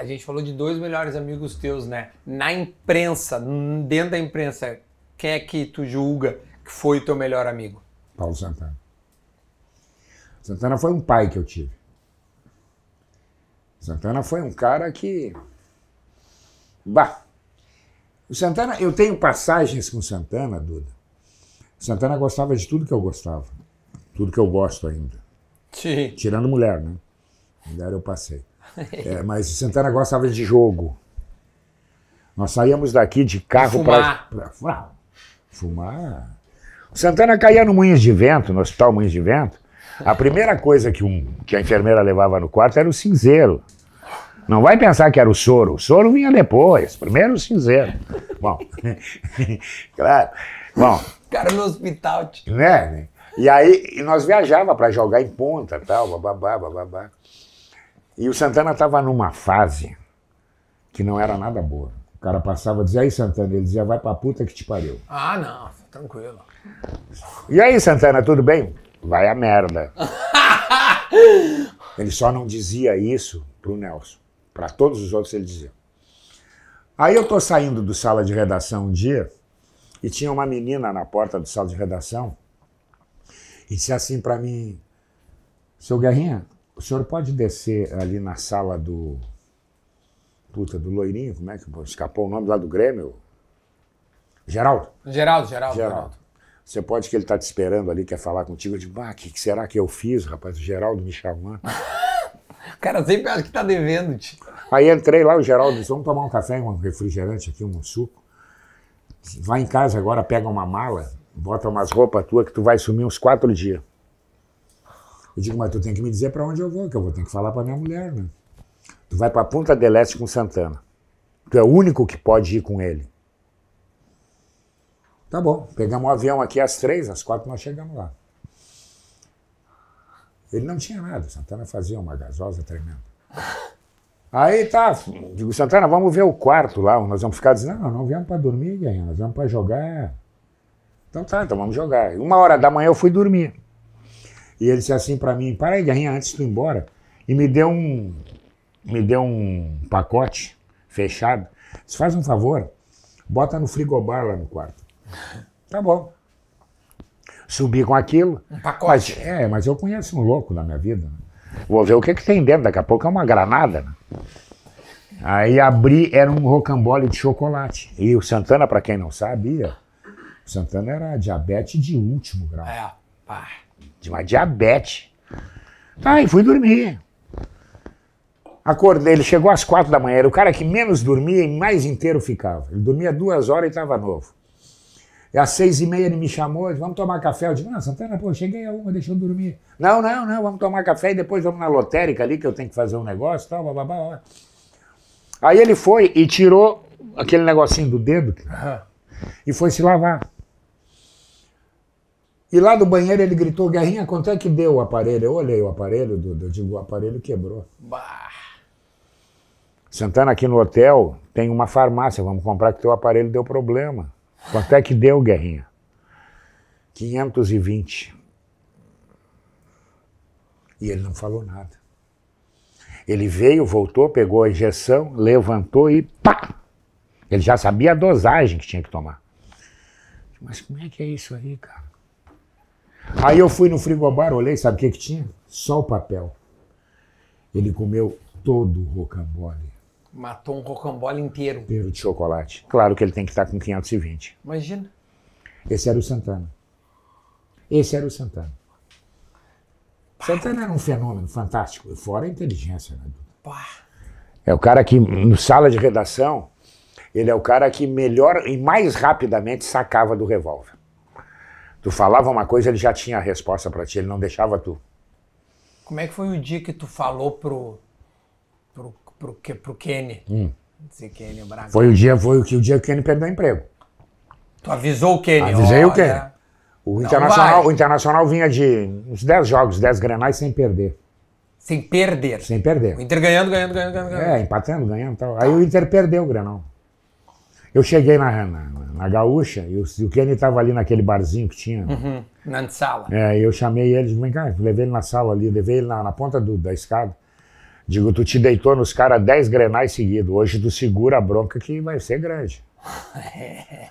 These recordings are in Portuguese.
a gente falou de dois melhores amigos teus, né? Na imprensa, dentro da imprensa, quem é que tu julga que foi o teu melhor amigo? Paulo Santana. Santana foi um pai que eu tive. Santana foi um cara que. Bah! O Santana, eu tenho passagens com Santana, Duda. Santana gostava de tudo que eu gostava. Tudo que eu gosto ainda. Sim. Tirando mulher, né? Mulher eu passei. É, mas Santana gostava de jogo. Nós saíamos daqui de carro para. Fumar. fumar. O Santana caía no Moinhos de Vento, no Hospital Moinhos de Vento. A primeira coisa que, um, que a enfermeira levava no quarto era o cinzeiro. Não vai pensar que era o soro. O soro vinha depois. Primeiro o cinzeiro. Bom, claro. Bom. Cara no hospital. Né? E aí nós viajava para jogar em ponta, tal, bababá, babá. E o Santana estava numa fase que não era nada boa. O cara passava e dizia, aí Santana, ele dizia, vai pra puta que te pariu. Ah, não, tranquilo. E aí, Santana, tudo bem? Vai a merda. ele só não dizia isso pro Nelson. Para todos os outros ele dizia. Aí eu tô saindo do sala de redação um dia e tinha uma menina na porta do sala de redação e disse assim para mim, seu Guerrinha, o senhor pode descer ali na sala do. Puta, do loirinho, como é que escapou o nome lá do Grêmio? Geraldo. Geraldo, Geraldo. Geraldo. Você pode que ele está te esperando ali, quer falar contigo. Eu digo, ah, o que, que, será que eu fiz, rapaz? O Geraldo me chamando. o cara sempre acha que está devendo, tio. Aí entrei lá, o Geraldo disse, vamos tomar um café, um refrigerante aqui, um suco. Vai em casa agora, pega uma mala, bota umas roupas tuas que tu vai sumir uns quatro dias. Eu digo, mas tu tem que me dizer para onde eu vou, que eu vou ter que falar para minha mulher, né? Tu vai para Punta del Este com Santana. Tu é o único que pode ir com ele. Tá bom, pegamos o um avião aqui às três, às quatro nós chegamos lá. Ele não tinha nada, Santana fazia uma gasosa tremenda. Aí tá, digo, Santana, vamos ver o quarto lá, nós vamos ficar dizendo, não, não viemos para dormir, nós viemos para jogar. Então tá, então vamos jogar. Uma hora da manhã eu fui dormir. E ele disse assim para mim: para aí, Guerrinha, antes de tu ir embora. E me deu um, me deu um pacote fechado. Se faz um favor, bota no frigobar lá no quarto. Tá bom. Subi com aquilo. Um pacote. Mas, é, mas eu conheço um louco na minha vida. Né? Vou ver o que, que tem dentro, daqui a pouco é uma granada. Né? Aí abri, era um rocambole de chocolate. E o Santana, para quem não sabia, o Santana era diabetes de último grau. É, pá de uma diabetes. Tá, e fui dormir. Acordei, ele chegou às quatro da manhã, era o cara que menos dormia e mais inteiro ficava. Ele dormia duas horas e estava novo. E às seis e meia ele me chamou, disse, vamos tomar café. Eu disse, não, Santana, pô, cheguei a uma, deixa eu dormir. Não, não, não, vamos tomar café e depois vamos na lotérica ali, que eu tenho que fazer um negócio e tal, bababá. Aí ele foi e tirou aquele negocinho do dedo e foi se lavar. E lá do banheiro ele gritou, Guerrinha, quanto é que deu o aparelho? Eu olhei o aparelho, Duda, eu digo, o aparelho quebrou. Bah. Sentando aqui no hotel, tem uma farmácia, vamos comprar que teu aparelho deu problema. Quanto é que deu, Guerrinha? 520. E ele não falou nada. Ele veio, voltou, pegou a injeção, levantou e pá! Ele já sabia a dosagem que tinha que tomar. Mas como é que é isso aí, cara? Aí eu fui no frigobar, olhei, sabe o que, que tinha? Só o papel. Ele comeu todo o rocambole. Matou um rocambole inteiro. Inteiro de chocolate. Claro que ele tem que estar com 520. Imagina. Esse era o Santana. Esse era o Santana. Pá. Santana era um fenômeno fantástico, fora a inteligência, né? Pá. É o cara que, no sala de redação, ele é o cara que melhor e mais rapidamente sacava do revólver. Tu falava uma coisa, ele já tinha a resposta para ti, ele não deixava tu. Como é que foi o dia que tu falou pro pro pro, pro, pro Kenny? Hum. Kenny Braga. Foi o dia, foi o que o dia que o Kenny perdeu o emprego. Tu avisou o Kenny? Avisei olha. o Kenny. O então Internacional, o Internacional vinha de uns 10 jogos, 10 grenais sem perder. Sem perder? Sem perder. O Inter ganhando, ganhando, ganhando, ganhando. É, empatando, ganhando e tal. Aí o Inter perdeu o Grenal. Eu cheguei na, na, na Gaúcha e o, o Kenny estava ali naquele barzinho que tinha. Uhum, na sala. É, eu chamei ele, vem cá, levei ele na sala ali, levei ele na, na ponta do, da escada. Digo, tu te deitou nos caras 10 grenais seguidos, hoje tu segura a bronca que vai ser grande.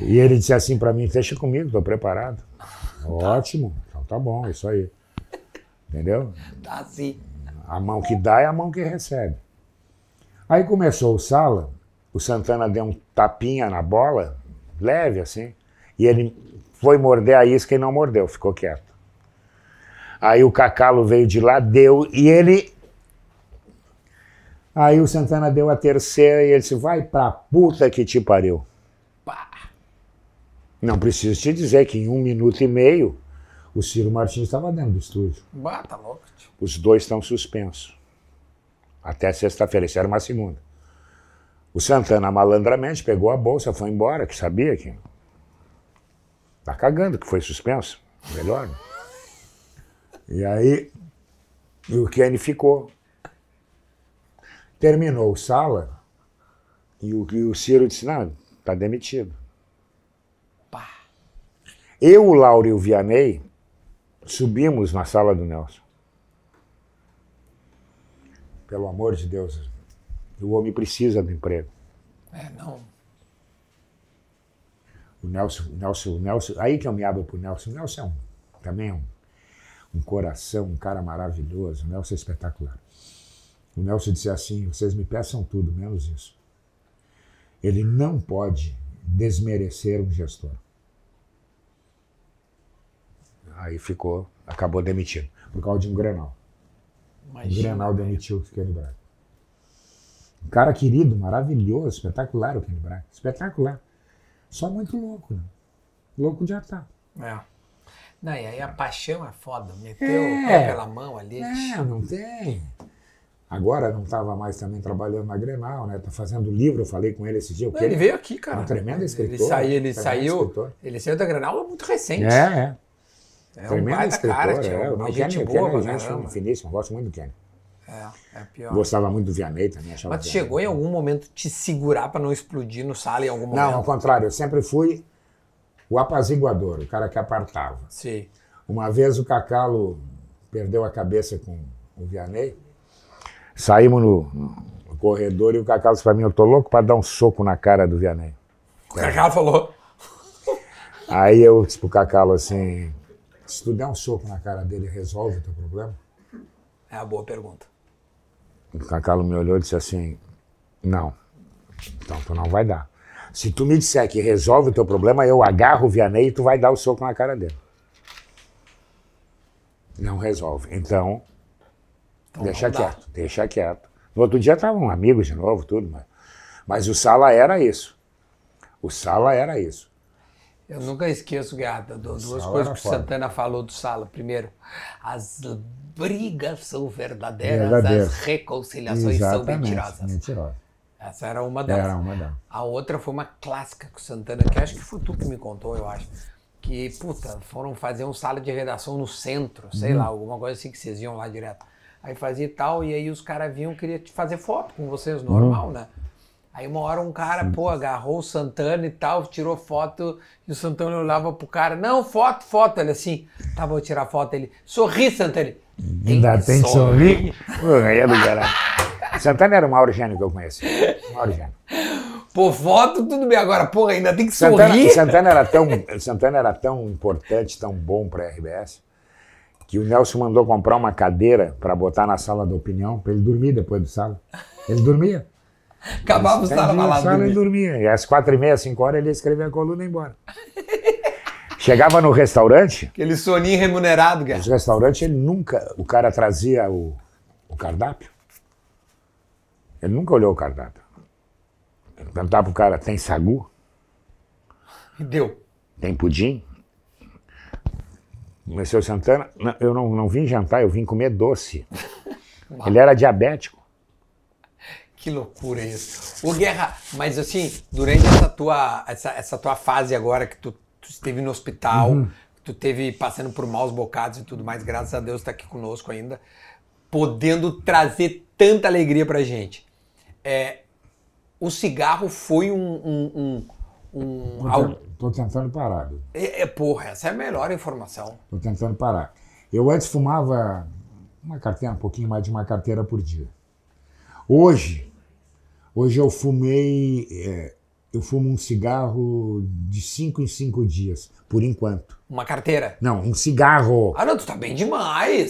e ele disse assim para mim, deixa comigo, tô preparado. Tá. Ótimo, então tá bom, isso aí. Entendeu? Tá sim. A mão que dá é a mão que recebe. Aí começou o sala, o Santana deu um tapinha na bola, leve assim, e ele foi morder a isca e não mordeu, ficou quieto. Aí o Cacalo veio de lá, deu, e ele. Aí o Santana deu a terceira e ele disse: vai pra puta que te pariu. Pá. Não preciso te dizer que em um minuto e meio o Ciro Martins estava dentro do estúdio. Bata tá louco. Os dois estão suspensos. Até sexta-feira, isso era uma segunda. O Santana malandramente pegou a bolsa, foi embora, que sabia que. Tá cagando que foi suspenso. Melhor. Né? E aí, e o Kenny ficou. Terminou o sala e o, e o Ciro disse: Não, tá demitido. Pá. Eu, o Lauro e o Vianney subimos na sala do Nelson. Pelo amor de Deus, o homem precisa do emprego. É, não. O Nelson, Nelson, Nelson, aí que eu me abro pro Nelson. O Nelson é um, também é um, um coração, um cara maravilhoso. O Nelson é espetacular. O Nelson disse assim: vocês me peçam tudo, menos isso. Ele não pode desmerecer um gestor. Aí ficou, acabou demitido, por causa de um grenal. Imagina, grenal demitiu o Kenny Cara querido, maravilhoso, espetacular o Kenny Braga. Espetacular. Só muito louco, né? Louco de atar. É. Não, e aí a paixão é foda. Meteu é, o pé pela mão ali. É, não tem. Agora não estava mais também trabalhando na Grenal, né? Tá fazendo livro, eu falei com ele esse dia. ele, ele, veio aqui, cara. É um tremendo escritor. Ele, saiu. ele saiu, escritor. ele saiu da Grenal muito recente. É, é. É um tremendo escritor. Cara, é, é. o Kenny, boa, Kenny é gente gosto muito do Kenny. É, é pior. Gostava muito do Vianney também. Achava Mas chegou em algum momento te segurar para não explodir no sala em algum momento? Não, ao contrário. Eu sempre fui o apaziguador, o cara que apartava. Sim. Uma vez o Cacalo perdeu a cabeça com o Vianney. Saímos no, no corredor e o Cacalo disse para mim, eu tô louco para dar um soco na cara do Vianney. O Cacalo falou... Aí eu disse pro Cacalo assim, se tu der um soco na cara dele, resolve o teu problema? É uma boa pergunta. O Cacalo me olhou e disse assim: Não, então tu não vai dar. Se tu me disser que resolve o teu problema, eu agarro o Vianney e tu vai dar o soco na cara dele. Não resolve. Então, então deixa quieto, deixa quieto. No outro dia estavam amigos de novo, tudo, mas, mas o Sala era isso. O Sala era isso. Eu nunca esqueço, Garda, duas coisas que o Santana falou do Sala. Primeiro, as brigas são verdadeiras, Verdadeiro. as reconciliações Exatamente. são mentirosas. Mentirosa. Essa era uma delas. Era uma delas. A outra foi uma clássica que o Santana, que acho que foi tu que me contou, eu acho. Que, puta, foram fazer um sala de redação no centro, sei uhum. lá, alguma coisa assim que vocês iam lá direto. Aí fazia tal, e aí os caras vinham, queria te fazer foto com vocês, normal, uhum. né? Aí uma hora um cara, pô, agarrou o Santana e tal, tirou foto, e o Santana olhava pro cara, não, foto, foto, ele assim, tá, vou tirar foto, ele, sorri, Santana. tem Ainda que tem que sorrir? é do cara. Santana era o maior gênio que eu conheci, maior gênio. Pô, foto, tudo bem, agora, porra, ainda tem que Santana, sorrir? Santana era, tão, Santana era tão importante, tão bom pra RBS, que o Nelson mandou comprar uma cadeira para botar na sala da opinião, para ele dormir depois do sala. Ele dormia. Acabava o Sala Balada. Sala e dormia. E às quatro e meia, cinco horas, ele ia escrever a coluna e ir embora. Chegava no restaurante. Aquele soninho remunerado, cara. Os restaurantes, ele nunca. O cara trazia o, o cardápio. Ele nunca olhou o cardápio. Ele perguntava pro cara: tem sagu? E deu. Tem pudim? Comeceu Santana, não, eu não, não vim jantar, eu vim comer doce. Ele era diabético. Que loucura isso. Ô Guerra, mas assim, durante essa tua, essa, essa tua fase agora que tu, tu esteve no hospital, uhum. tu teve passando por maus bocados e tudo mais, graças a Deus está aqui conosco ainda, podendo trazer tanta alegria pra gente. É, o cigarro foi um. um, um, um tô, tentando parar. É, é, porra, essa é a melhor informação. Tô tentando parar. Eu antes fumava uma carteira, um pouquinho mais de uma carteira por dia. Hoje, Hoje eu fumei, é, eu fumo um cigarro de cinco em cinco dias, por enquanto. Uma carteira? Não, um cigarro. Ah, não, tu tá bem demais.